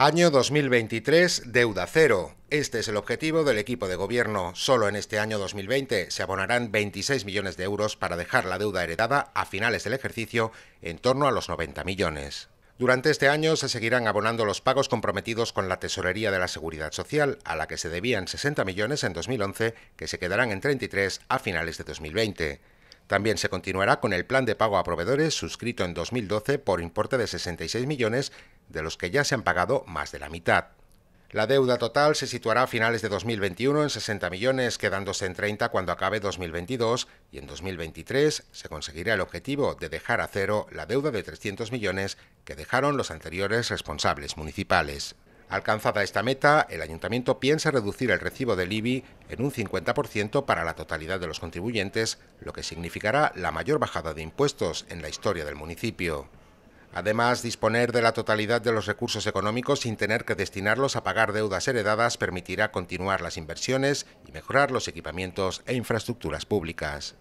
Año 2023, deuda cero. Este es el objetivo del equipo de gobierno. Solo en este año 2020 se abonarán 26 millones de euros para dejar la deuda heredada a finales del ejercicio en torno a los 90 millones. Durante este año se seguirán abonando los pagos comprometidos con la Tesorería de la Seguridad Social, a la que se debían 60 millones en 2011, que se quedarán en 33 a finales de 2020. También se continuará con el plan de pago a proveedores suscrito en 2012 por importe de 66 millones de los que ya se han pagado más de la mitad. La deuda total se situará a finales de 2021 en 60 millones, quedándose en 30 cuando acabe 2022 y en 2023 se conseguirá el objetivo de dejar a cero la deuda de 300 millones que dejaron los anteriores responsables municipales. Alcanzada esta meta, el ayuntamiento piensa reducir el recibo del IBI en un 50% para la totalidad de los contribuyentes, lo que significará la mayor bajada de impuestos en la historia del municipio. Además, disponer de la totalidad de los recursos económicos sin tener que destinarlos a pagar deudas heredadas permitirá continuar las inversiones y mejorar los equipamientos e infraestructuras públicas.